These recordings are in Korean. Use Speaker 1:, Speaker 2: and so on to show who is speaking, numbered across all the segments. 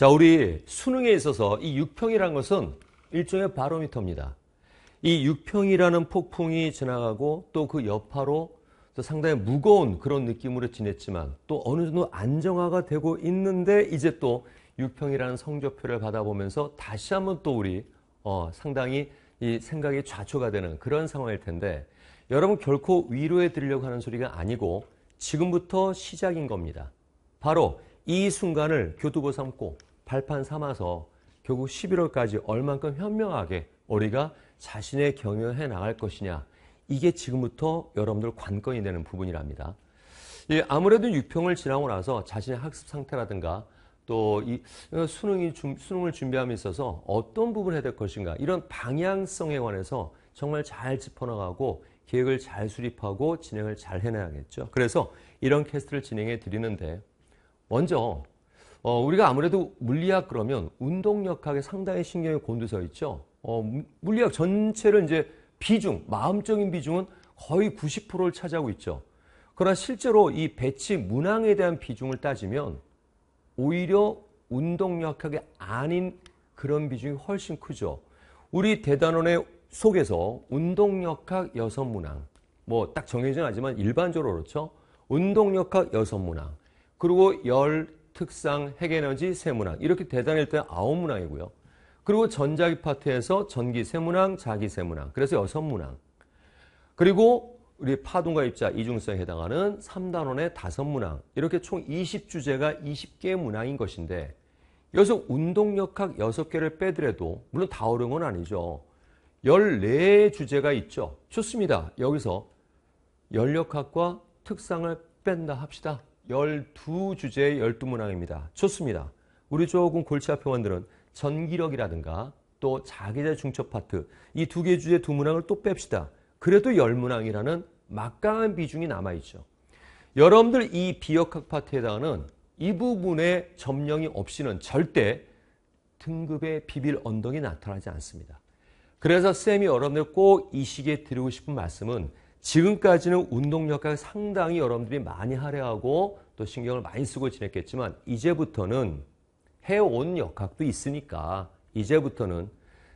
Speaker 1: 자, 우리 수능에 있어서 이 6평이라는 것은 일종의 바로미터입니다. 이 6평이라는 폭풍이 지나가고 또 그 여파로 상당히 무거운 그런 느낌으로 지냈지만 또 어느 정도 안정화가 되고 있는데 이제 또 6평이라는 성적표를 받아보면서 다시 한번 또 우리 어, 상당히 이 생각이 좌초가 되는 그런 상황일 텐데 여러분 결코 위로해 드리려고 하는 소리가 아니고 지금부터 시작인 겁니다. 바로 이 순간을 교두보 삼고 발판 삼아서 결국 11월까지 얼만큼 현명하게 우리가 자신의 경영해 나갈 것이냐 이게 지금부터 여러분들 관건이 되는 부분이랍니다. 예, 아무래도 6평을 지나고 나서 자신의 학습 상태라든가 또이 어, 수능이 수능을 준비함에 있어서 어떤 부분을 해야 될 것인가 이런 방향성에 관해서 정말 잘 짚어나가고 계획을 잘 수립하고 진행을 잘 해내야겠죠. 그래서 이런 캐스트를 진행해 드리는데 먼저 어, 우리가 아무래도 물리학 그러면 운동역학에 상당히 신경이 곤두서 있죠. 어, 물리학 전체를 이제 비중, 마음적인 비중은 거의 90%를 차지하고 있죠. 그러나 실제로 이 배치 문항에 대한 비중을 따지면 오히려 운동역학이 아닌 그런 비중이 훨씬 크죠. 우리 대단원의 속에서 운동역학 여섯 문항, 뭐 딱 정해진 않지만 일반적으로 그렇죠. 운동역학 여섯 문항, 그리고 열 특상, 핵에너지, 세문항 이렇게 대단일 때 아홉 문항이고요. 그리고 전자기 파트에서 전기 세문항 자기 세문항 그래서 여섯 문항. 그리고 우리 파동과 입자 이중성에 해당하는 3단원의 다섯 문항 이렇게 총 20주제가 2 0개 문항인 것인데 여기서 운동역학 6개를 빼더라도 물론 다 어려운 건 아니죠. 14 주제가 있죠. 좋습니다. 여기서 연력학과 특상을 뺀다 합시다. 12주제의 12문항입니다. 좋습니다. 우리 조금 골치 아픈 원들은 전기력이라든가 또 자기자 중첩 파트 이 두 개 주제 두 문항을 또 뺍시다. 그래도 10문항이라는 막강한 비중이 남아있죠. 여러분들 이 비역학 파트에 해당하는 이부분에 점령이 없이는 절대 등급의 비빌 언덕이 나타나지 않습니다. 그래서 쌤이 여러분들 꼭 이 시기에 드리고 싶은 말씀은 지금까지는 운동력과 상당히 여러분들이 많이 할애하고 또 신경을 많이 쓰고 지냈겠지만 이제부터는 해온 역학도 있으니까 이제부터는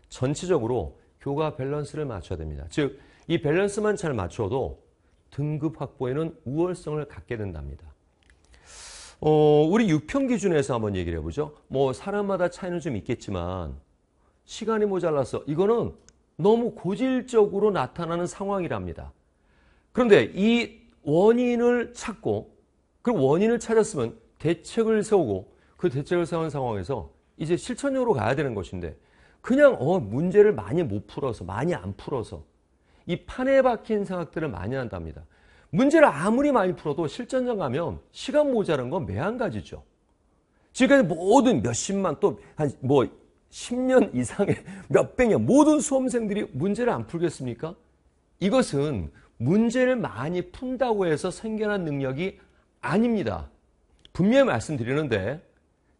Speaker 1: 전체적으로 교과 밸런스를 맞춰야 됩니다. 즉, 이 밸런스만 잘 맞춰도 등급 확보에는 우월성을 갖게 된답니다. 어, 우리 6평 기준에서 한번 얘기를 해보죠. 뭐 사람마다 차이는 좀 있겠지만 시간이 모자라서 이거는 너무 고질적으로 나타나는 상황이랍니다. 그런데 이 원인을 찾고 그 원인을 찾았으면 대책을 세우고 그 대책을 세운 상황에서 이제 실천적으로 가야 되는 것인데 그냥 어 문제를 많이 못 풀어서 많이 안 풀어서 이 판에 박힌 생각들을 많이 한답니다. 문제를 아무리 많이 풀어도 실전장 가면 시간 모자란 건 매한가지죠. 지금까지 모든 몇십만 또 한뭐 10년 이상의 몇백년 모든 수험생들이 문제를 안 풀겠습니까? 이것은 문제를 많이 푼다고 해서 생겨난 능력이 아닙니다. 분명히 말씀드리는데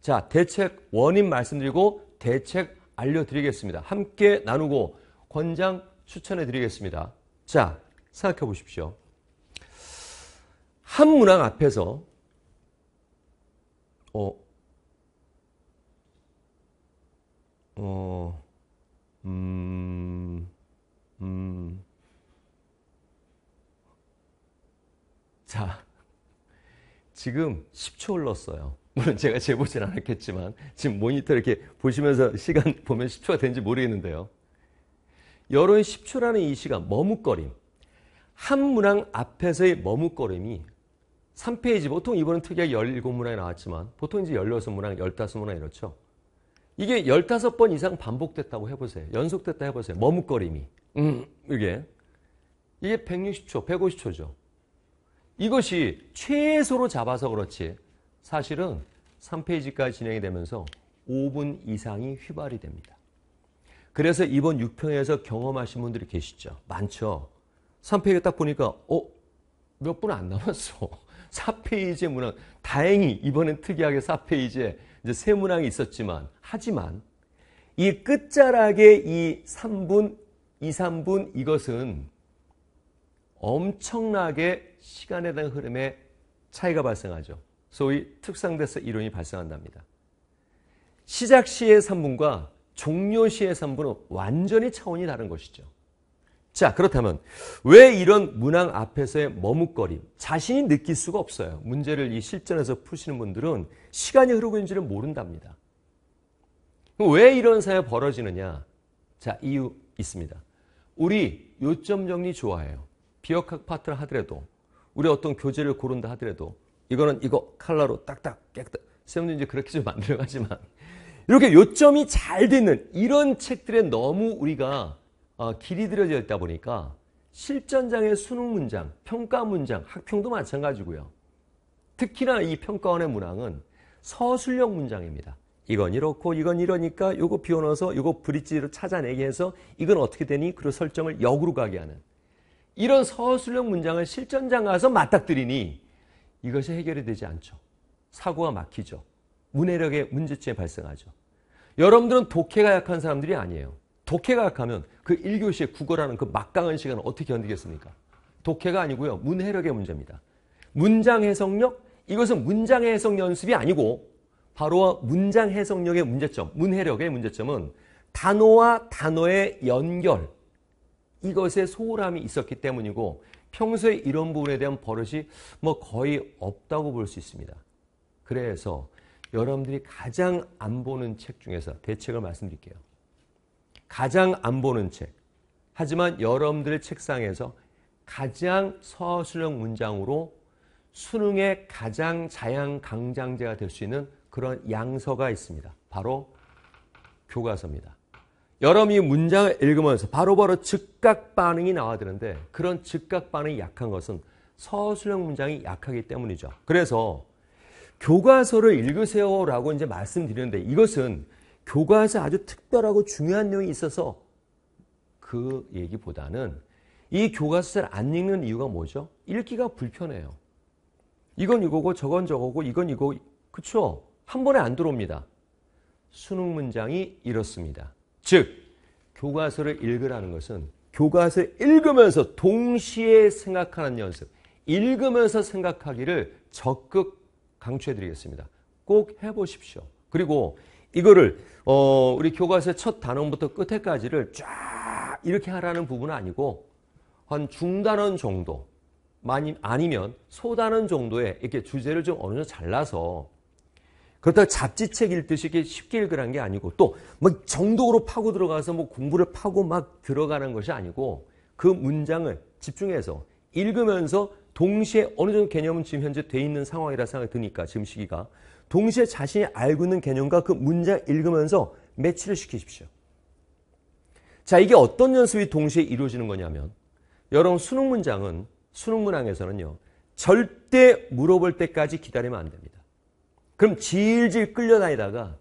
Speaker 1: 자 대책 원인 말씀드리고 대책 알려드리겠습니다. 함께 나누고 권장 추천해드리겠습니다. 자 생각해 보십시오. 한 문항 앞에서 어, 어, 음, 음. 자, 지금 10초 흘렀어요. 물론 제가 재보진 않았겠지만 지금 모니터 이렇게 보시면서 시간 보면 10초가 된지 모르겠는데요. 여론 10초라는 이 시간 머뭇거림 한 문항 앞에서의 머뭇거림이 3페이지 보통 이번은 특이하게 17문항이 나왔지만 보통 이제 16문항, 15문항 이렇죠. 이게 15번 이상 반복됐다고 해보세요. 연속됐다 해보세요. 머뭇거림이. 음, 이게. 이게 160초, 150초죠. 이것이 최소로 잡아서 그렇지 사실은 3페이지까지 진행이 되면서 5분 이상이 휘발이 됩니다. 그래서 이번 6평에서 경험하신 분들이 계시죠. 많죠. 3페이지 딱 보니까 어? 몇 분 안 남았어. 4페이지의 문항. 다행히 이번엔 특이하게 4페이지에 이제 세 문항이 있었지만 하지만 이 끝자락의 이 3분, 2, 3분 이것은 엄청나게 시간에 대한 흐름에 차이가 발생하죠. 소위 특상대서 이론이 발생한답니다. 시작 시의 3분과 종료 시의 3분은 완전히 차원이 다른 것이죠. 자, 그렇다면 왜 이런 문항 앞에서의 머뭇거림, 자신이 느낄 수가 없어요. 문제를 이 실전에서 푸시는 분들은 시간이 흐르고 있는지를 모른답니다. 왜 이런 사회 가 벌어지느냐? 자, 이유 있습니다. 우리 요점 정리 좋아해요. 비역학 파트를 하더라도 우리 어떤 교재를 고른다 하더라도 이거는 이거 칼라로 딱딱 깨끗 쌤도 이제 그렇게 좀 만들어 가지만 이렇게 요점이 잘돼있는 이런 책들에 너무 우리가 어, 길이 들여져 있다 보니까 실전장의 수능 문장, 평가 문장, 학평도 마찬가지고요. 특히나 이 평가원의 문항은 서술형 문장입니다. 이건 이렇고 이건 이러니까 요거 비워넣어서 요거 브릿지로 찾아내게 해서 이건 어떻게 되니? 그리고 설정을 역으로 가게 하는 이런 서술형 문장을 실전장 가서 맞닥뜨리니 이것이 해결이 되지 않죠. 사고가 막히죠. 문해력의 문제점이 발생하죠. 여러분들은 독해가 약한 사람들이 아니에요. 독해가 약하면 그1교시의 국어라는 그 막강한 시간을 어떻게 견디겠습니까? 독해가 아니고요. 문해력의 문제입니다. 문장 해석력? 이것은 문장 해석 연습이 아니고 바로 문장 해석력의 문제점, 문해력의 문제점은 단어와 단어의 연결, 이것에 소홀함이 있었기 때문이고 평소에 이런 부분에 대한 버릇이 뭐 거의 없다고 볼 수 있습니다. 그래서 여러분들이 가장 안 보는 책 중에서 대책을 말씀드릴게요. 가장 안 보는 책. 하지만 여러분들의 책상에서 가장 서술형 문장으로 수능의 가장 자양 강장제가 될 수 있는 그런 양서가 있습니다. 바로 교과서입니다. 여러분이 문장을 읽으면서 바로바로 바로 즉각 반응이 나와야 되는데 그런 즉각 반응이 약한 것은 서술형 문장이 약하기 때문이죠. 그래서 교과서를 읽으세요라고 이제 말씀드리는데 이것은 교과서 아주 특별하고 중요한 내용이 있어서 그 얘기보다는 이 교과서를 안 읽는 이유가 뭐죠? 읽기가 불편해요. 이건 이거고 저건 저거고 이건 이거 그쵸? 한 번에 안 들어옵니다. 수능 문장이 이렇습니다. 즉 교과서를 읽으라는 것은 교과서를 읽으면서 동시에 생각하는 연습, 읽으면서 생각하기를 적극 강추해드리겠습니다. 꼭 해보십시오. 그리고 이거를 어, 우리 교과서의 첫 단원부터 끝에까지를 쫙 이렇게 하라는 부분은 아니고 한 중단원 정도 아니면 소단원 정도의 이렇게 주제를 좀 어느 정도 잘라서 그렇다고 잡지책 읽듯이 쉽게 읽으라는 게 아니고 또 뭐 정독으로 파고 들어가서 뭐 공부를 파고 막 들어가는 것이 아니고 그 문장을 집중해서 읽으면서 동시에 어느 정도 개념은 지금 현재 돼 있는 상황이라 생각이 드니까 지금 시기가 동시에 자신이 알고 있는 개념과 그 문장 읽으면서 매치를 시키십시오. 자 이게 어떤 연습이 동시에 이루어지는 거냐면 여러분 수능 문장은 수능 문항에서는요 절대 물어볼 때까지 기다리면 안 됩니다. 그럼 질질 끌려다니다가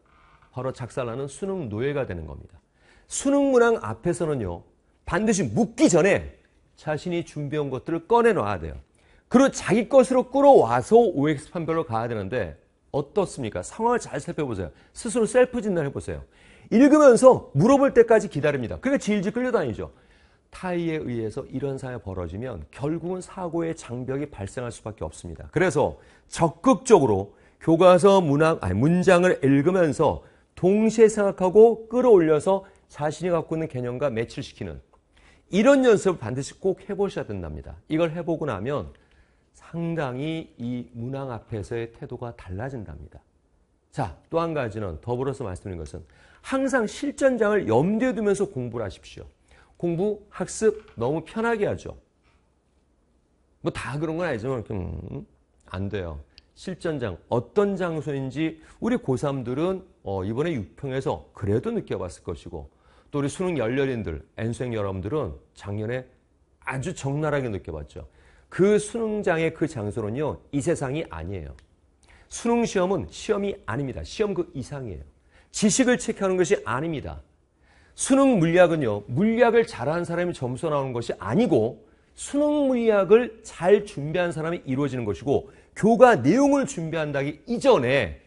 Speaker 1: 바로 작살나는 수능 노예가 되는 겁니다. 수능 문항 앞에서는요. 반드시 묻기 전에 자신이 준비한 것들을 꺼내놔야 돼요. 그리고 자기 것으로 끌어와서 OX 판별로 가야 되는데 어떻습니까? 상황을 잘 살펴보세요. 스스로 셀프 진단해보세요. 읽으면서 물어볼 때까지 기다립니다. 그러니까 질질 끌려다니죠. 타이에 의해서 이런 상황이 벌어지면 결국은 사고의 장벽이 발생할 수밖에 없습니다. 그래서 적극적으로 교과서 문학, 아니, 문장을 읽으면서 동시에 생각하고 끌어올려서 자신이 갖고 있는 개념과 매치시키는 이런 연습을 반드시 꼭 해보셔야 된답니다. 이걸 해보고 나면 상당히 이 문항 앞에서의 태도가 달라진답니다. 자, 또 한 가지는 더불어서 말씀드린 것은 항상 실전장을 염두에 두면서 공부를 하십시오. 공부, 학습 너무 편하게 하죠. 뭐 다 그런 건 아니지만 음, 안 돼요. 실전장 어떤 장소인지 우리 고3들은 어, 이번에 6평에서 그래도 느껴봤을 것이고 또 우리 수능 열렬인들 N수행 여러분들은 작년에 아주 적나라하게 느껴봤죠. 그 수능장의 그 장소는요. 이 세상이 아니에요. 수능 시험은 시험이 아닙니다. 시험 그 이상이에요. 지식을 체크하는 것이 아닙니다. 수능 물리학은요. 물리학을 잘하는 사람이 점수 나오는 것이 아니고 수능 물리학을 잘 준비한 사람이 이루어지는 것이고 교과 내용을 준비한다기 이전에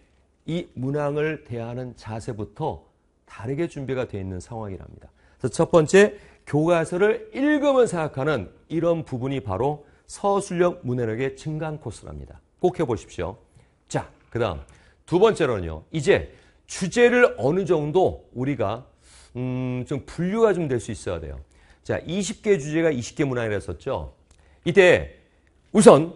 Speaker 1: 이 문항을 대하는 자세부터 다르게 준비가 되어 있는 상황이랍니다. 그래서 첫 번째 교과서를 읽으면 생각하는 이런 부분이 바로 서술형 문해력의 증강 코스랍니다. 꼭 해보십시오. 자, 그 다음 두 번째로는요. 이제 주제를 어느 정도 우리가 음, 좀 분류가 좀 될 수 있어야 돼요. 자, 20개 주제가 20개 문항이라 썼죠 이때 우선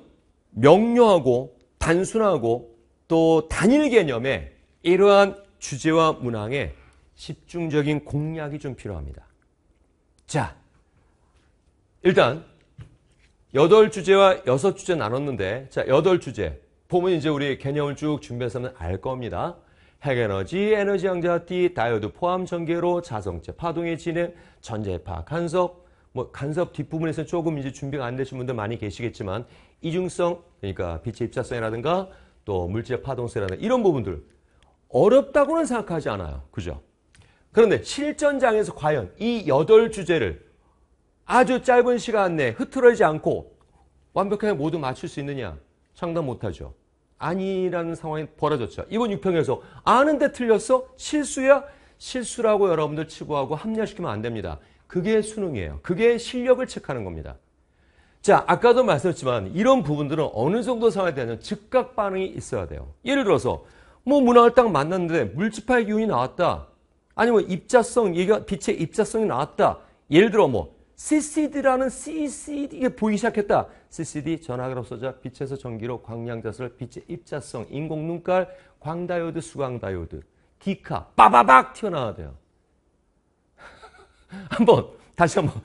Speaker 1: 명료하고 단순하고 또 단일 개념의 이러한 주제와 문항에 집중적인 공략이 좀 필요합니다. 자, 일단 여덟 주제와 여섯 주제 나눴는데 자, 여덟 주제 보면 이제 우리 개념을 쭉 준비해서는 알 겁니다. 핵에너지, 에너지 양자 띠, 다이오드 포함 전개로 자성체, 파동의 진행, 전자파, 간섭, 뭐 간섭 뒷부분에서 조금 이제 준비가 안 되신 분들 많이 계시겠지만 이중성, 그러니까 빛의 입자성이라든가또 물질의 파동성이라든가 이런 부분들 어렵다고는 생각하지 않아요. 그죠? 그런데 실전장에서 과연 이 여덟 주제를 아주 짧은 시간 내에 흐트러지지 않고 완벽하게 모두 맞출 수 있느냐? 상담 못하죠. 아니라는 상황이 벌어졌죠. 이번 6평에서 아는데 틀렸어? 실수야? 실수라고 여러분들 치부하고 합리화시키면 안 됩니다. 그게 수능이에요. 그게 실력을 체크하는 겁니다. 자, 아까도 말씀했지만 이런 부분들은 어느 정도 상황에 대한 즉각 반응이 있어야 돼요. 예를 들어서 뭐 문항을 딱 만났는데 물집파의 기운이 나왔다. 아니면 뭐 입자성, 얘가 빛의 입자성이 나왔다. 예를 들어 뭐 CCD라는 CCD가 보이기 시작했다. CCD 전화기로 써자 빛에서 전기로 광량자설 빛의 입자성 인공 눈깔 광다이오드 수광다이오드 기카 빠바박 튀어나와야 돼요. 한번 다시 한번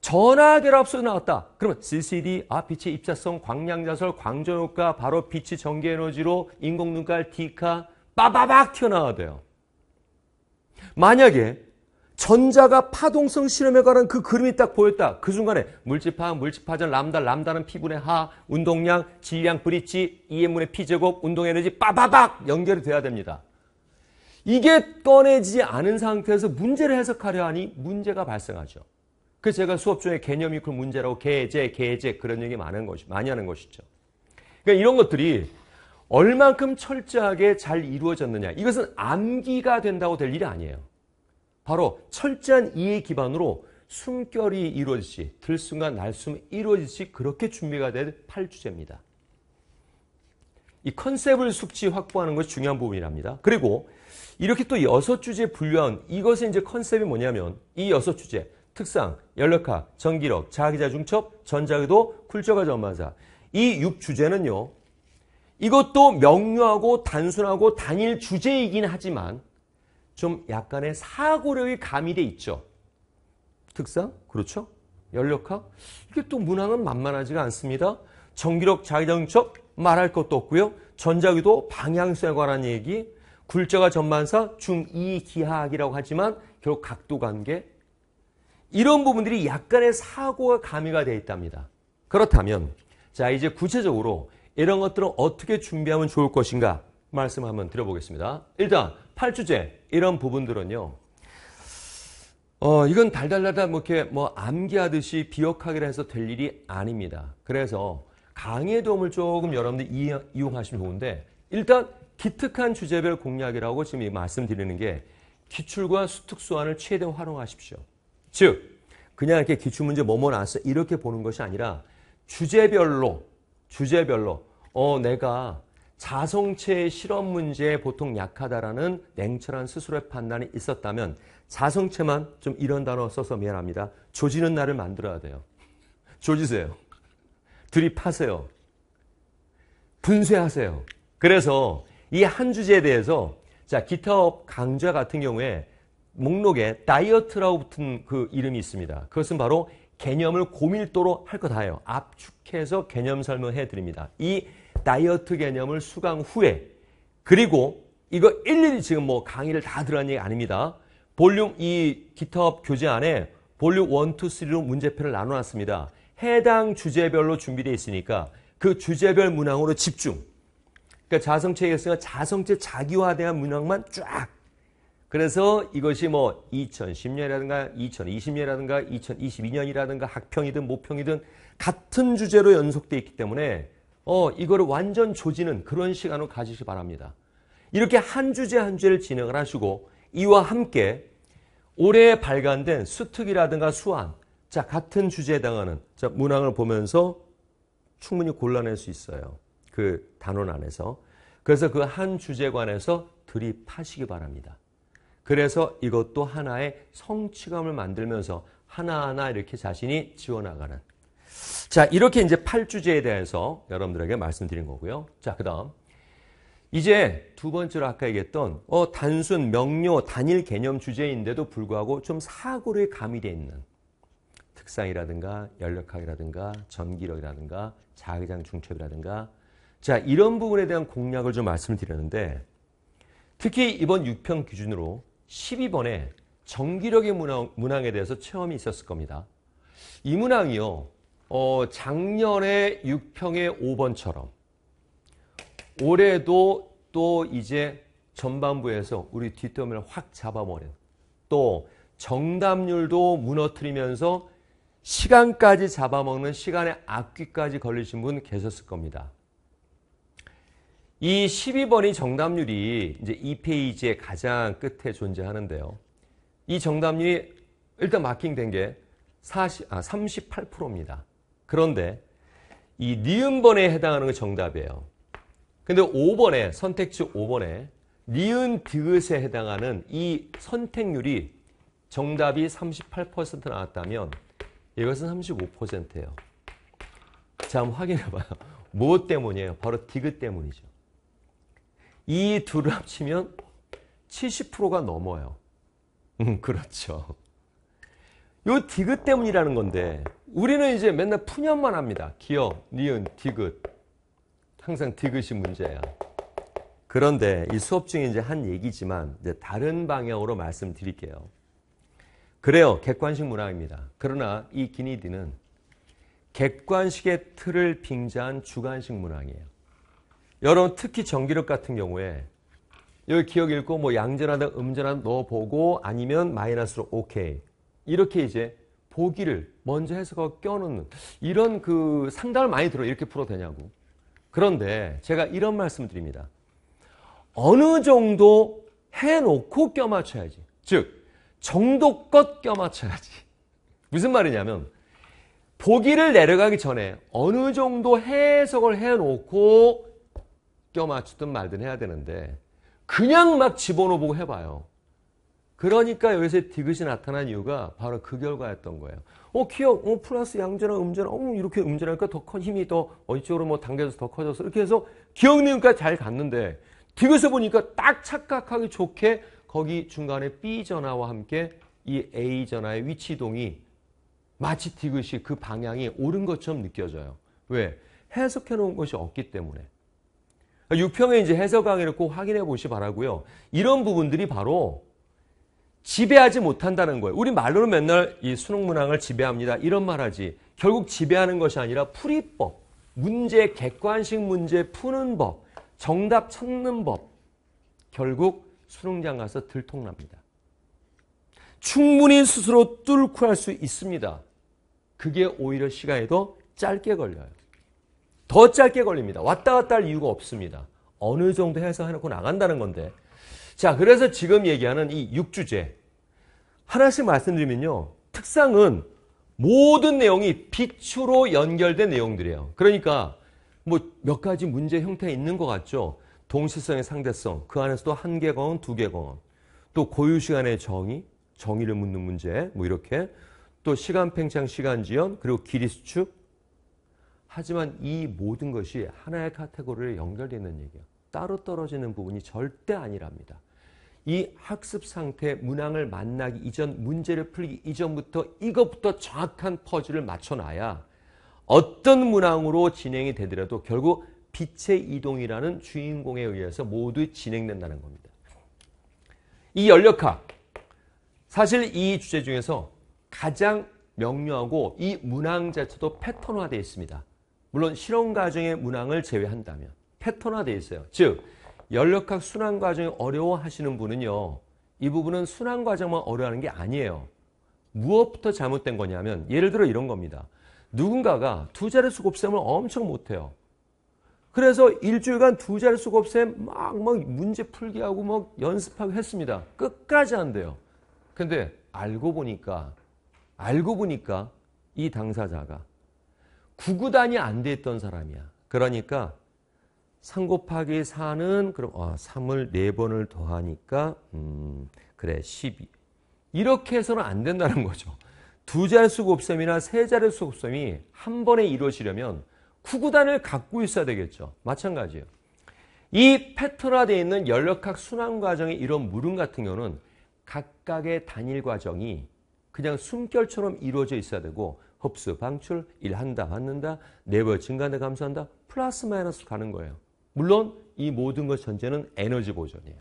Speaker 1: 전화결합소 나왔다. 그러면 CCD, 아, 빛의 입자성, 광량자설, 광전효과, 바로 빛이 전기에너지로 인공눈깔, 디카, 빠바박 튀어나와야 돼요. 만약에 전자가 파동성 실험에 관한 그 그림이 딱 보였다. 그 순간에 물집파, 물집파전, 람다, 람다는 피분의 하, 운동량, 질량, 브릿지, EM분의 피제곱 운동에너지 빠바박 연결이 돼야 됩니다. 이게 꺼내지 않은 상태에서 문제를 해석하려 하니 문제가 발생하죠. 그래서 제가 수업 중에 개념 이클 그 문제라고 개제, 개제 그런 얘기 많은 것이, 많이 하는 것이죠. 그러니까 이런 것들이 얼만큼 철저하게 잘 이루어졌느냐. 이것은 암기가 된다고 될 일이 아니에요. 바로 철저한 이해 기반으로 숨결이 이루어지지 들숨과 날숨 이이루어지지 그렇게 준비가 된 8주제입니다. 이 컨셉을 숙지 확보하는 것이 중요한 부분이랍니다. 그리고 이렇게 또 여섯 주제 분류한 이것의 이제 컨셉이 뭐냐면 이 여섯 주제 특상, 연력학, 전기력, 자기자 중첩, 전자의도, 쿨저가 전마사. 이 6주제는요. 이것도 명료하고 단순하고 단일 주제이긴 하지만 좀 약간의 사고력이 가미돼 있죠. 특상? 그렇죠. 연력학? 이게 또 문항은 만만하지가 않습니다. 전기력 자기자 중첩? 말할 것도 없고요. 전자기도 방향성에 관한 얘기, 굴자가 전만사 중2기하학이라고 하지만 결국 각도관계, 이런 부분들이 약간의 사고가 가미가 되어 있답니다. 그렇다면 자 이제 구체적으로 이런 것들은 어떻게 준비하면 좋을 것인가 말씀 한번 드려보겠습니다. 일단 8주제 이런 부분들은요. 어 이건 달달달달 뭐 이렇게 뭐 암기하듯이 비역하기라 해서 될 일이 아닙니다. 그래서 강의 도움을 조금 여러분들 이, 이용하시면 좋은데 일단 기특한 주제별 공략이라고 지금 말씀드리는 게 기출과 수특 수완을 최대한 활용하십시오. 즉, 그냥 이렇게 기출문제 뭐뭐 나왔어 이렇게 보는 것이 아니라 주제별로 주제별로 어 내가 자성체 실험 문제에 보통 약하다라는 냉철한 스스로의 판단이 있었다면 자성체만 좀 이런 단어 써서 미안합니다. 조지는 날을 만들어야 돼요. 조지세요. 들이파세요. 분쇄하세요. 그래서 이 한 주제에 대해서 자 기타업 강좌 같은 경우에 목록에 다이어트라고 붙은 그 이름이 있습니다. 그것은 바로 개념을 고밀도로 할 것다예 압축해서 개념 설명해 드립니다. 이 다이어트 개념을 수강 후에 그리고 이거 일일이 지금 뭐 강의를 다 들어간 얘기 아닙니다. 볼륨 이 기타업 교재 안에 볼륨 1, 2, 3로 문제표를 나눠놨습니다. 해당 주제별로 준비되어 있으니까 그 주제별 문항으로 집중. 그러니까 자성체에 있으니까 자성체 자기화에 대한 문항만 쫙 그래서 이것이 뭐 2010년이라든가 2020년이라든가 2022년이라든가 학평이든 모평이든 같은 주제로 연속돼 있기 때문에 어 이거를 완전 조지는 그런 시간을 가지시 바랍니다. 이렇게 한 주제 한 주제를 진행을 하시고 이와 함께 올해 발간된 수특이라든가 수안 자 같은 주제에 해당하는 자 문항을 보면서 충분히 골라낼 수 있어요. 그 단원 안에서. 그래서 그 한 주제에 관해서 드립하시기 바랍니다. 그래서 이것도 하나의 성취감을 만들면서 하나하나 이렇게 자신이 지워나가는. 자, 이렇게 이제 8주제에 대해서 여러분들에게 말씀드린 거고요. 자, 그 다음. 이제 두 번째로 아까 얘기했던 어, 단순 명료 단일 개념 주제인데도 불구하고 좀 사고를 가미되어 있는 특상이라든가 연력학이라든가 전기력이라든가 자기장 중첩이라든가 자 이런 부분에 대한 공략을 좀 말씀드렸는데 을 특히 이번 6편 기준으로 12번에 정기력의 문항, 에 대해서 체험이 있었을 겁니다. 이 문항이요. 어, 작년에 6평의 5번처럼 올해도 또 이제 전반부에서 우리 뒷덤을 확 잡아버린 또 정답률도 무너뜨리면서 시간까지 잡아먹는 시간의 악귀까지 걸리신 분 계셨을 겁니다. 이 12번이 정답률이 이제 이페이지의 가장 끝에 존재하는데요. 이 정답률이 일단 마킹된 게 40, 아, 38%입니다. 그런데 이 니은번에 해당하는 게 정답이에요. 근데 5번에, 선택지 5번에 니은 디귿에 해당하는 이 선택률이 정답이 38% 나왔다면 이것은 35%예요. 자, 한번 확인해봐요. 무엇 뭐 때문이에요? 바로 디귿 때문이죠. 이 둘을 합치면 70%가 넘어요. 음, 그렇죠. 요 디귿 때문이라는 건데 우리는 이제 맨날 푸념만 합니다. 기업, 니은, 디귿. 항상 디귿이 문제야. 그런데 이 수업 중에 이제 한 얘기지만 이제 다른 방향으로 말씀드릴게요. 그래요. 객관식 문항입니다. 그러나 이 기니디는 객관식의 틀을 빙자한 주관식 문항이에요. 여러분 특히 전기력 같은 경우에 여기 기억 읽고 뭐양전하다음전하다 넣어보고 아니면 마이너스로 오케이 이렇게 이제 보기를 먼저 해서 껴놓는 이런 그 상담을 많이 들어 이렇게 풀어도 되냐고 그런데 제가 이런 말씀을 드립니다 어느 정도 해놓고 껴맞춰야지 즉 정도껏 껴맞춰야지 무슨 말이냐면 보기를 내려가기 전에 어느 정도 해석을 해놓고 껴맞추든 말든 해야 되는데 그냥 막 집어넣어보고 해봐요. 그러니까 여기서 디귿이 나타난 이유가 바로 그 결과였던 거예요. 어, 키억 어, 플러스 양전화, 음전화, 어, 이렇게 음전화니까 더 커, 힘이 더, 어, 이쪽으로 뭐 당겨서 더 커져서 이렇게 해서 기억 력이잘 갔는데 디귿에 보니까 딱 착각하기 좋게 거기 중간에 B전화와 함께 이 A전화의 위치동이 마치 디귿이 그 방향이 옳은 것처럼 느껴져요. 왜? 해석해 놓은 것이 없기 때문에. 6평에 이제 해석 강의를 꼭 확인해 보시 바라고요. 이런 부분들이 바로 지배하지 못한다는 거예요. 우리 말로는 맨날 이 수능 문항을 지배합니다. 이런 말하지. 결국 지배하는 것이 아니라 풀이법, 문제 객관식 문제 푸는 법, 정답 찾는 법. 결국 수능장 가서 들통납니다. 충분히 스스로 뚫고 할 수 있습니다. 그게 오히려 시간이 더 짧게 걸려요. 더 짧게 걸립니다. 왔다 갔다 할 이유가 없습니다. 어느 정도 해서 해놓고 나간다는 건데. 자, 그래서 지금 얘기하는 이 6주제. 하나씩 말씀드리면요. 특상은 모든 내용이 빛으로 연결된 내용들이에요. 그러니까 뭐 몇 가지 문제 형태 있는 것 같죠. 동시성의 상대성, 그 안에서도 한계 공헌, 두계 공헌. 또 고유 시간의 정의, 정의를 묻는 문제, 뭐 이렇게. 또 시간 팽창, 시간 지연, 그리고 길이 수축, 하지만 이 모든 것이 하나의 카테고리에 연결되는 얘기예요. 따로 떨어지는 부분이 절대 아니랍니다. 이 학습 상태 문항을 만나기 이전 문제를 풀기 이전부터 이것부터 정확한 퍼즐을 맞춰놔야 어떤 문항으로 진행이 되더라도 결국 빛의 이동이라는 주인공에 의해서 모두 진행된다는 겁니다. 이 연력학 사실 이 주제 중에서 가장 명료하고 이 문항 자체도 패턴화되어 있습니다. 물론 실험 과정의 문항을 제외한다면 패턴화되어 있어요. 즉 연력학 순환 과정이 어려워하시는 분은요. 이 부분은 순환 과정만 어려워하는 게 아니에요. 무엇부터 잘못된 거냐면 예를 들어 이런 겁니다. 누군가가 두 자릿수 곱셈을 엄청 못해요. 그래서 일주일간 두 자릿수 곱셈 막, 막 문제 풀기하고 막 연습하고 했습니다. 끝까지 한대요. 근데 알고 보니까, 알고 보니까 이 당사자가 구구단이 안 됐던 사람이야. 그러니까 3 곱하기 4는 그럼 아, 어, 3을 4번을 더하니까 음, 그래 12. 이렇게 해서는 안 된다는 거죠. 두 자릿수 곱셈이나 세 자릿수 곱셈이 한 번에 이루어지려면 구구단을 갖고 있어야 되겠죠. 마찬가지예요. 이 패턴화되어 있는 연력학 순환 과정의 이런 물음 같은 경우는 각각의 단일 과정이 그냥 숨결처럼 이루어져 있어야 되고 흡수, 방출, 일한다, 받는다, 네버 증가한다, 감소한다, 플러스 마이너스 가는 거예요. 물론 이 모든 것 전제는 에너지 보존이에요.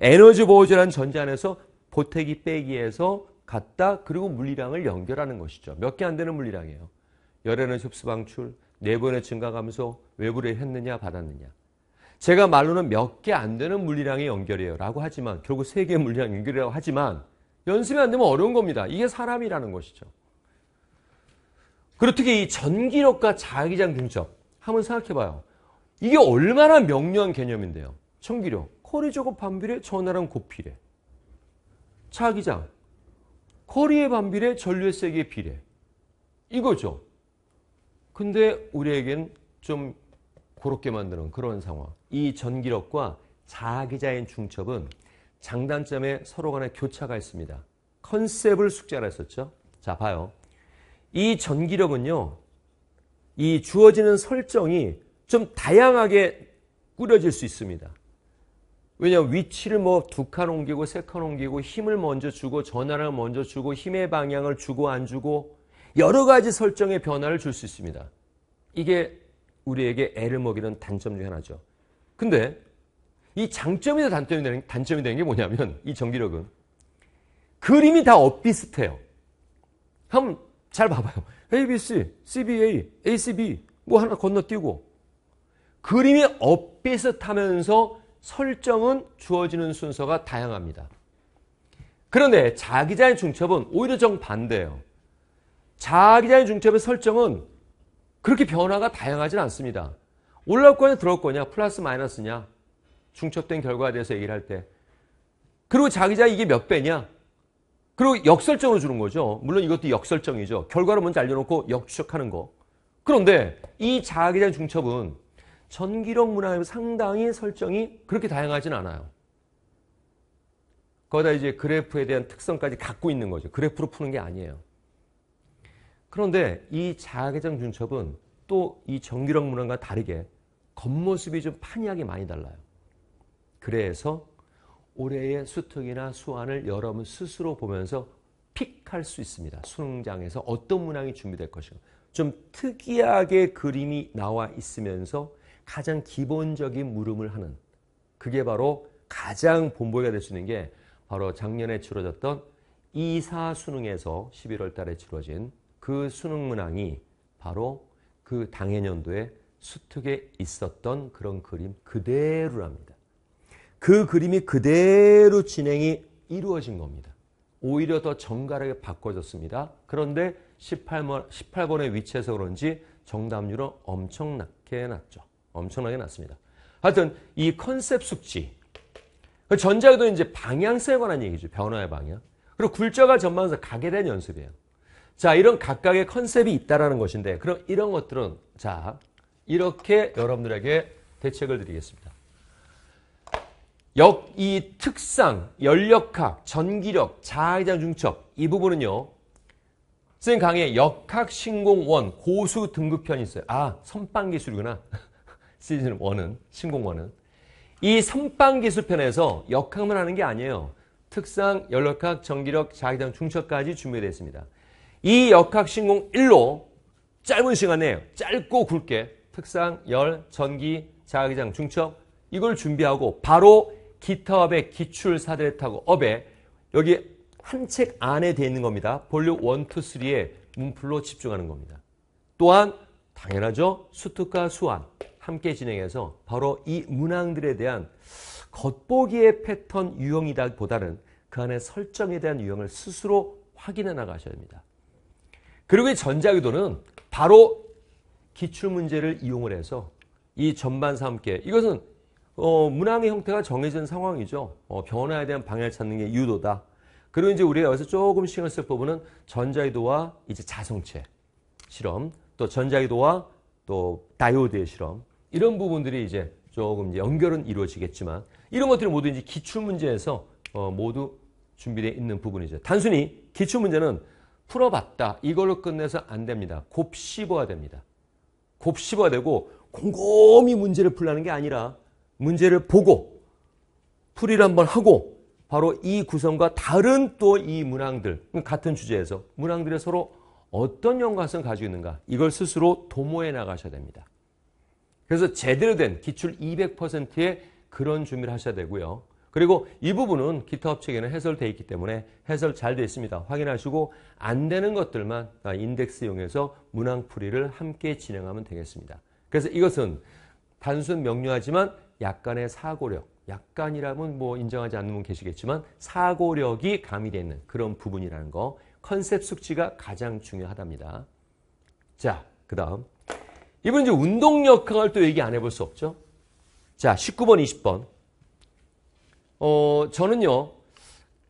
Speaker 1: 에너지 보존이라는 전제 안에서 보태기 빼기에서 갔다 그리고 물리량을 연결하는 것이죠. 몇 개 안 되는 물리량이에요. 열에는 흡수 방출, 네번는 증가 감소, 외부를 했느냐 받았느냐. 제가 말로는 몇 개 안 되는 물리량의 연결이에요라고 하지만 결국 세 개의 물리량 연결이라고 하지만 연습이 안 되면 어려운 겁니다. 이게 사람이라는 것이죠. 그렇게 이 전기력과 자기장 중첩 한번 생각해봐요. 이게 얼마나 명료한 개념인데요. 전기력, 커리 저거 반비례 전화랑 고비례. 자기장, 커리의 반비례 전류의 세기의 비례. 이거죠. 근데 우리에겐 좀고렇게 만드는 그런 상황. 이 전기력과 자기자인 중첩은 장단점에 서로 간에 교차가 있습니다. 컨셉을 숙제라 했었죠. 자, 봐요. 이 전기력은요, 이 주어지는 설정이 좀 다양하게 꾸려질 수 있습니다. 왜냐하면 위치를 뭐 두 칸 옮기고 세 칸 옮기고 힘을 먼저 주고 전화를 먼저 주고 힘의 방향을 주고 안 주고 여러 가지 설정의 변화를 줄 수 있습니다. 이게 우리에게 애를 먹이는 단점 중 하나죠. 근데 이 장점이 단점이 되는, 단점이 되는 게 뭐냐면 이 전기력은 그림이 다 엇비슷해요. 한잘 봐봐요. ABC, CBA, ACB 뭐 하나 건너뛰고 그림이 엇비슷하면서 설정은 주어지는 순서가 다양합니다. 그런데 자기자의 중첩은 오히려 정반대예요. 자기자의 중첩의 설정은 그렇게 변화가 다양하진 않습니다. 올라올 거냐 들어올 거냐 플러스 마이너스냐 중첩된 결과에 대해서 얘기를 할때 그리고 자기자 이게 몇 배냐 그리고 역설정으로 주는 거죠. 물론 이것도 역설정이죠. 결과를 먼저 알려놓고 역추적하는 거. 그런데 이 자기장 중첩은 전기력 문화에 상당히 설정이 그렇게 다양하진 않아요. 거기다 이제 그래프에 대한 특성까지 갖고 있는 거죠. 그래프로 푸는 게 아니에요. 그런데 이 자개장 중첩은 또 이 전기력 문화과 다르게 겉모습이 좀 판이하게 많이 달라요. 그래서 올해의 수특이나 수안을 여러분 스스로 보면서 픽할 수 있습니다. 수능장에서 어떤 문항이 준비될 것인가. 좀 특이하게 그림이 나와 있으면서 가장 기본적인 물음을 하는 그게 바로 가장 본보기가 될 수 있는 게 바로 작년에 치러졌던 이사 수능에서 11월 달에 치러진 그 수능 문항이 바로 그 당해년도에 수특에 있었던 그런 그림 그대로랍니다. 그 그림이 그대로 진행이 이루어진 겁니다. 오히려 더 정갈하게 바꿔졌습니다. 그런데 18번, 18번의 위치에서 그런지 정답률은 엄청나게 낮죠. 엄청나게 낮습니다. 하여튼 이 컨셉 숙지. 그 전자도 에 이제 방향성에 관한 얘기죠. 변화의 방향. 그리고 굴자가 전반에서 가게 된 연습이에요. 자, 이런 각각의 컨셉이 있다라는 것인데 그럼 이런 것들은 자, 이렇게 여러분들에게 대책을 드리겠습니다. 역, 이 특상, 연력학, 전기력, 자기장 중첩 이 부분은요. 선생님 강의 역학 신공원 고수 등급편이 있어요. 아, 선빵 기술이구나. 시즌 1은 신공원은 이 선빵 기술편에서 역학만 하는 게 아니에요. 특상, 연력학, 전기력, 자기장 중첩까지 준비되어 있습니다. 이 역학 신공 1로 짧은 시간에 짧고 굵게 특상, 열, 전기, 자기장 중첩 이걸 준비하고 바로 기타업의 기출사대타고 업에 여기 한 책 안에 되어 있는 겁니다. 볼륨 1, 2, 3에 문풀로 집중하는 겁니다. 또한 당연하죠. 수특과 수안 함께 진행해서 바로 이 문항들에 대한 겉보기의 패턴 유형이다 보다는 그 안에 설정에 대한 유형을 스스로 확인해 나가셔야 됩니다. 그리고 이 전자기도는 바로 기출문제를 이용을 해서 이 전반사 함께 이것은 어, 문항의 형태가 정해진 상황이죠. 어, 변화에 대한 방향을 찾는 게 유도다. 그리고 이제 우리가 여기서 조금 신경 쓸 부분은 전자유도와 이제 자성체 실험, 또 전자유도와 또 다이오드의 실험 이런 부분들이 이제 조금 이제 연결은 이루어지겠지만 이런 것들이 모두 이제 기출 문제에서 어, 모두 준비되어 있는 부분이죠. 단순히 기출 문제는 풀어봤다 이걸로 끝내서 안 됩니다. 곱씹어야 됩니다. 곱씹어야 되고 곰곰이 문제를 풀라는 게 아니라 문제를 보고 풀이를 한번 하고 바로 이 구성과 다른 또 이 문항들 같은 주제에서 문항들의 서로 어떤 연관성을 가지고 있는가 이걸 스스로 도모해 나가셔야 됩니다. 그래서 제대로 된 기출 200%의 그런 준비를 하셔야 되고요. 그리고 이 부분은 기타 업체에는 해설되어 있기 때문에 해설 잘 되어 있습니다. 확인하시고 안 되는 것들만 아, 인덱스 이용해서 문항풀이를 함께 진행하면 되겠습니다. 그래서 이것은 단순 명료하지만 약간의 사고력, 약간이라면 뭐 인정하지 않는 분 계시겠지만 사고력이 가미되어 있는 그런 부분이라는 거 컨셉 숙지가 가장 중요하답니다. 자, 그 다음. 이번 이제 운동 역학을 또 얘기 안 해볼 수 없죠. 자, 19번, 20번. 어, 저는요,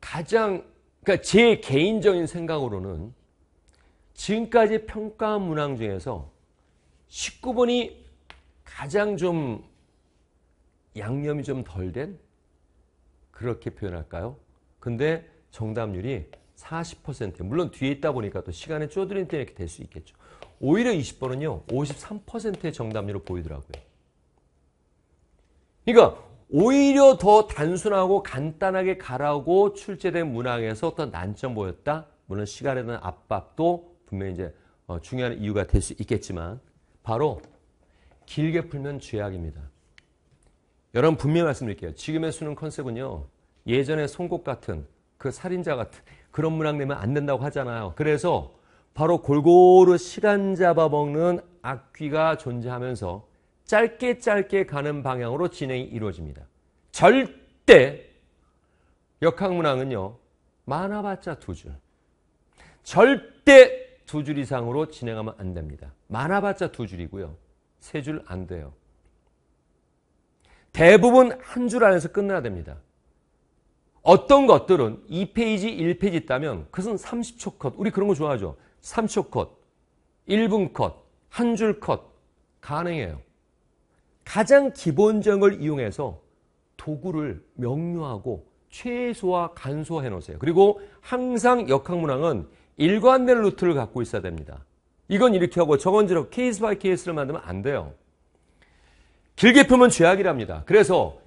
Speaker 1: 가장, 그니까 제 개인적인 생각으로는 지금까지 평가 문항 중에서 19번이 가장 좀 양념이 좀 덜 된 그렇게 표현할까요? 근데 정답률이 40% 물론 뒤에 있다 보니까 또시간에 쪼드린 때 이렇게 될 수 있겠죠. 오히려 20번은요. 53%의 정답률을 보이더라고요. 그러니까 오히려 더 단순하고 간단하게 가라고 출제된 문항에서 어떤 난점 보였다? 물론 시간에 대한 압박도 분명히 이제 어, 중요한 이유가 될 수 있겠지만 바로 길게 풀면 죄악입니다. 여러분 분명히 말씀드릴게요. 지금의 수능 컨셉은요. 예전의 송곳 같은 그 살인자 같은 그런 문항 내면 안 된다고 하잖아요. 그래서 바로 골고루 시간 잡아먹는 악귀가 존재하면서 짧게 짧게 가는 방향으로 진행이 이루어집니다. 절대 역학문항은요. 많아봤자 두 줄. 절대 두 줄 이상으로 진행하면 안 됩니다. 많아봤자 두 줄이고요. 세 줄 안 돼요. 대부분 한 줄 안에서 끝내야 됩니다. 어떤 것들은 2페이지, 1페이지 있다면 그것은 30초 컷. 우리 그런 거 좋아하죠. 3초 컷, 1분 컷, 한 줄 컷. 가능해요. 가장 기본적인 걸 이용해서 도구를 명료하고 최소화 간소화해 놓으세요. 그리고 항상 역학문항은 일관된 루트를 갖고 있어야 됩니다. 이건 이렇게 하고 저건 저로 케이스 바이 케이스를 만들면 안 돼요. 길게 품은 죄악이랍니다. 그래서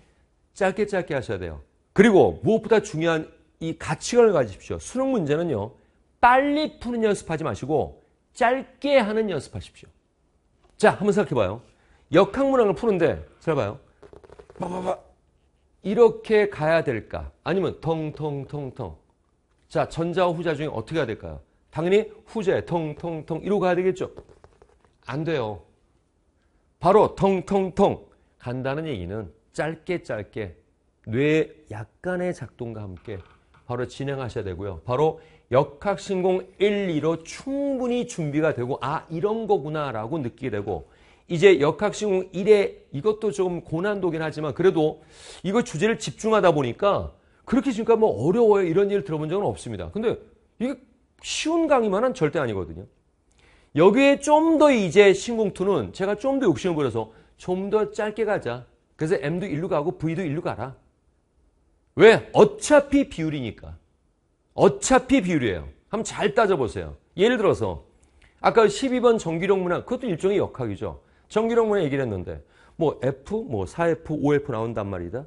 Speaker 1: 짧게 짧게 하셔야 돼요. 그리고 무엇보다 중요한 이 가치관을 가지십시오. 수능 문제는요. 빨리 푸는 연습하지 마시고 짧게 하는 연습하십시오. 자, 한번 생각해봐요. 역학문항을 푸는데 들어 봐요. 봐봐봐. 이렇게 가야 될까? 아니면 텅텅텅텅. 자, 전자와 후자 중에 어떻게 해야 될까요? 당연히 후자에 텅텅텅 이러고 가야 되겠죠? 안 돼요. 바로 통통통 간다는 얘기는 짧게 짧게 뇌 약간의 작동과 함께 바로 진행하셔야 되고요. 바로 역학신공 1, 2로 충분히 준비가 되고 아 이런 거구나라고 느끼게 되고 이제 역학신공 1에 이것도 좀 고난도긴 하지만 그래도 이거 주제를 집중하다 보니까 그렇게 지금까지 뭐 어려워요 이런 일 들어본 적은 없습니다. 근데 이게 쉬운 강의만은 절대 아니거든요. 여기에 좀 더 이제 신공투는 제가 좀 더 욕심을 부려서 좀 더 짧게 가자. 그래서 M도 1로 가고 V도 1로 가라. 왜? 어차피 비율이니까. 어차피 비율이에요. 한번 잘 따져보세요. 예를 들어서 아까 12번 정기력 문항 그것도 일종의 역학이죠. 정기력 문항 얘기를 했는데 뭐 F, 뭐 4F, 5F 나온단 말이다.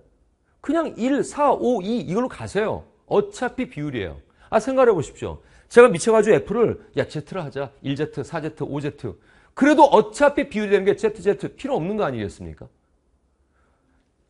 Speaker 1: 그냥 1, 4, 5, 2 이걸로 가세요. 어차피 비율이에요. 아 생각해 보십시오. 제가 미쳐가지고 F를 야 Z를 하자. 1Z, 4Z, 5Z. 그래도 어차피 비율이 되는 게 ZZ 필요 없는 거 아니겠습니까?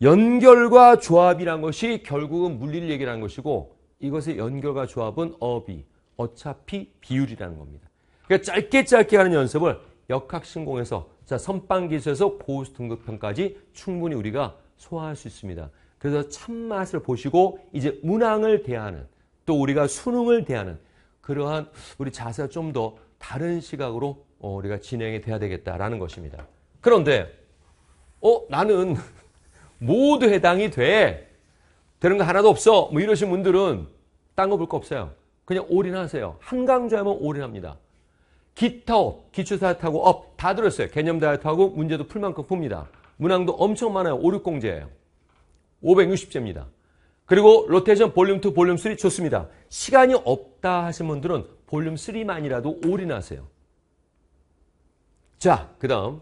Speaker 1: 연결과 조합이란 것이 결국은 물릴얘기라는 것이고 이것의 연결과 조합은 어비, 어차피 비율이라는 겁니다. 그러니까 짧게 짧게 하는 연습을 역학신공에서 자 선빵기술에서 고수 등급편까지 충분히 우리가 소화할 수 있습니다. 그래서 참맛을 보시고 이제 문항을 대하는 또 우리가 수능을 대하는 그러한 우리 자세가 좀 더 다른 시각으로 어, 우리가 진행이 돼야 되겠다라는 것입니다. 그런데 어 나는 모두 해당이 돼 되는 거 하나도 없어 뭐 이러신 분들은 딴 거 볼 거 없어요. 그냥 올인하세요. 한강좌에만 올인합니다. 기타업, 기초사이하고업 다 들었어요. 개념 다이어트하고 문제도 풀만큼 풉니다. 문항도 엄청 많아요. 5 6공제예요 560제입니다. 그리고 로테이션 볼륨 2, 볼륨 3 좋습니다. 시간이 없다 하신 분들은 볼륨 3만이라도 올인하세요. 자, 그 다음.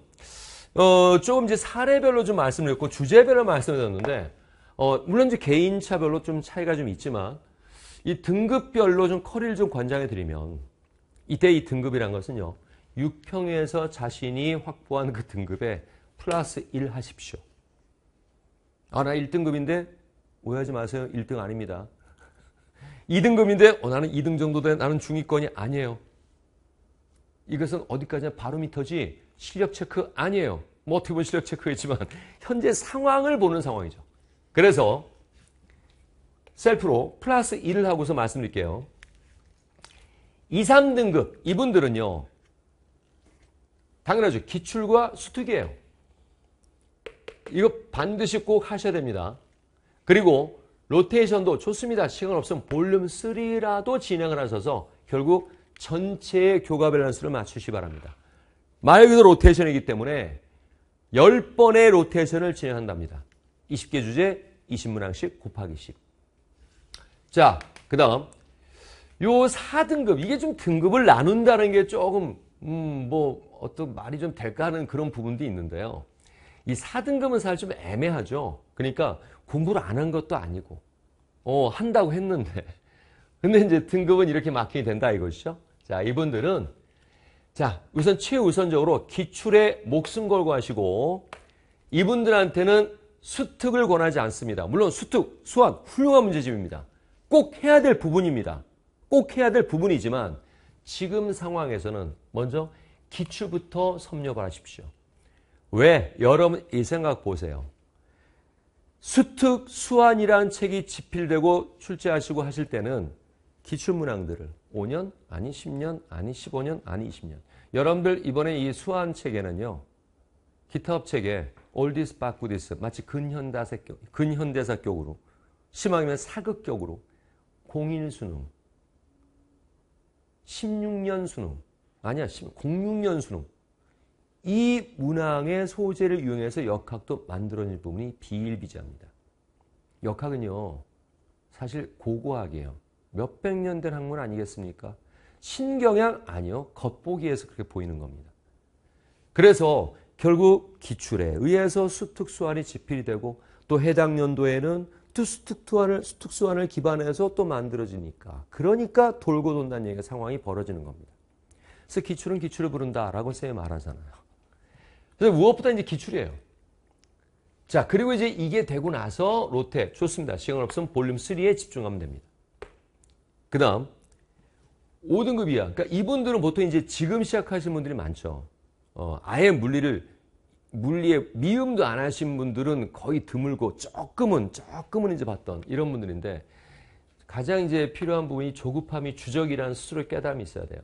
Speaker 1: 어, 조금 이제 사례별로 좀 말씀드렸고, 주제별로 말씀드렸는데, 을 어, 물론 이제 개인차별로 좀 차이가 좀 있지만, 이 등급별로 좀 커리를 좀 권장해 드리면, 이때 이 등급이란 것은요, 6평에서 자신이 확보한 그 등급에 플러스 1 하십시오. 아, 나 1등급인데 오해하지 마세요. 1등 아닙니다. 2등급인데 어, 나는 2등 정도 된 나는 중위권이 아니에요. 이것은 어디까지나 바로미터지 실력 체크 아니에요. 뭐 어떻게 보면 실력 체크겠지만 현재 상황을 보는 상황이죠. 그래서 셀프로 플러스 1을 하고서 말씀드릴게요. 2, 3등급 이분들은요. 당연하죠. 기출과 수특이에요. 이거 반드시 꼭 하셔야 됩니다. 그리고 로테이션도 좋습니다. 시간 없으면 볼륨 3라도 진행을 하셔서 결국 전체의 교과 밸런스를 맞추시 바랍니다. 말 그대로 로테이션이기 때문에 10번의 로테이션을 진행한답니다. 20개 주제 20문항씩 곱하기 10. 자, 그 다음 요 4등급 이게 좀 등급을 나눈다는 게 조금 음, 뭐 어떤 말이 좀 될까 하는 그런 부분도 있는데요. 이 4등급은 사실 좀 애매하죠. 그러니까 공부를 안 한 것도 아니고 어 한다고 했는데 근데 이제 등급은 이렇게 막히게 된다 이것이죠. 자 이분들은 자 우선 최우선적으로 기출에 목숨 걸고 하시고 이분들한테는 수특을 권하지 않습니다. 물론 수특, 수학 훌륭한 문제집입니다. 꼭 해야 될 부분입니다. 꼭 해야 될 부분이지만 지금 상황에서는 먼저 기출부터 섭렵을 하십시오. 왜? 여러분 이 생각 보세요. 수특 수안이라는 책이 집필되고 출제하시고 하실 때는 기출문항들을 5년 아니 10년 아니 15년 아니 20년 여러분들 이번에 이 수안 책에는요 기타업 체에 올디스 바꾸디스 마치 근현대사격 근현대사격으로 심하면 사극격으로 공인 수능 16년 수능 아니야 06년 수능 이 문항의 소재를 이용해서 역학도 만들어낼 부분이 비일비재합니다. 역학은요. 사실 고고학이에요. 몇백 년 된 학문 아니겠습니까? 신경향 아니요. 겉보기에서 그렇게 보이는 겁니다. 그래서 결국 기출에 의해서 수특수환이 집필이 되고 또 해당 연도에는 수특수환을수특수환을 기반해서 또 만들어지니까 그러니까 돌고 돈다는 얘기가 상황이 벌어지는 겁니다. 그래서 기출은 기출을 부른다라고 쌤이 말하잖아요. 그래서 무엇보다 이제 기출이에요. 자, 그리고 이제 이게 되고 나서 로테 좋습니다. 시간 없으면 볼륨 3에 집중하면 됩니다. 그 다음 5등급 이야. 그러니까 이분들은 보통 이제 지금 시작하신 분들이 많죠. 어, 아예 물리를 물리에 미음도 안 하신 분들은 거의 드물고 조금은 조금은 이제 봤던 이런 분들인데 가장 이제 필요한 부분이 조급함이 주적이라는 스스로 깨달음이 있어야 돼요.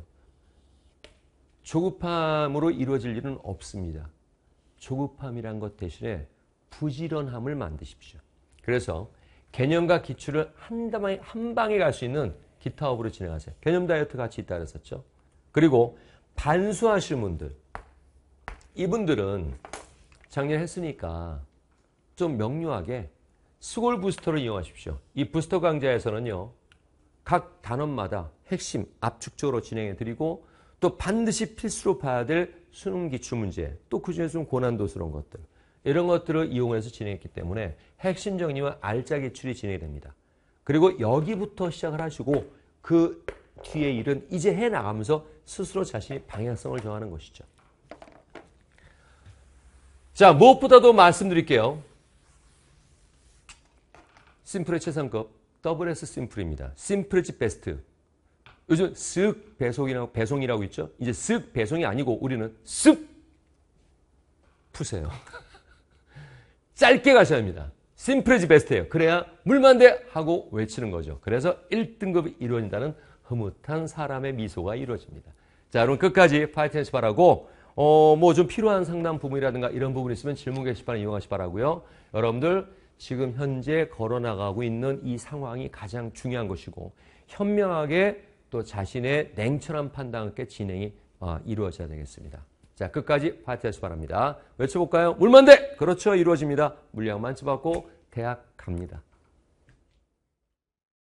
Speaker 1: 조급함으로 이루어질 일은 없습니다. 조급함이란 것 대신에 부지런함을 만드십시오. 그래서 개념과 기출을 한 방에, 한 방에 갈 수 있는 기타업으로 진행하세요. 개념 다이어트 같이 있다 그랬었죠. 그리고 반수하실 분들. 이분들은 작년 에 했으니까 좀 명료하게 스골 부스터를 이용하십시오. 이 부스터 강좌에서는요. 각 단원마다 핵심 압축적으로 진행해 드리고 또 반드시 필수로 봐야 될 수능 기출 문제, 또 그중에서 고난도스러운 것들 이런 것들을 이용해서 진행했기 때문에 핵심 정리와 알짜 기출이 진행이 됩니다. 그리고 여기부터 시작을 하시고 그 뒤에 일은 이제 해 나가면서 스스로 자신의 방향성을 정하는 것이죠. 자, 무엇보다도 말씀드릴게요. 심플의 최상급, 더블 S 심플입니다. 심플즈 베스트. 요즘 쓱 배송이라고, 배송이라고 있죠? 이제 쓱 배송이 아니고 우리는 쓱 푸세요. 짧게 가셔야 합니다. 심플해지 베스트예요. 그래야 물만대 하고 외치는 거죠. 그래서 1등급이 이루어진다는 흐뭇한 사람의 미소가 이루어집니다. 자, 여러분 끝까지 파이팅 하시 바라고 어, 뭐 좀 필요한 상담 부분이라든가 이런 부분 있으면 질문 게시판 이용하시 바라고요. 여러분들 지금 현재 걸어나가고 있는 이 상황이 가장 중요한 것이고 현명하게 또 자신의 냉철한 판단과 함께 진행이 어, 이루어져야 되겠습니다. 자, 끝까지 파티하시 바랍니다. 외쳐볼까요? 물만대! 그렇죠. 이루어집니다. 물량 만점받고 대학 갑니다.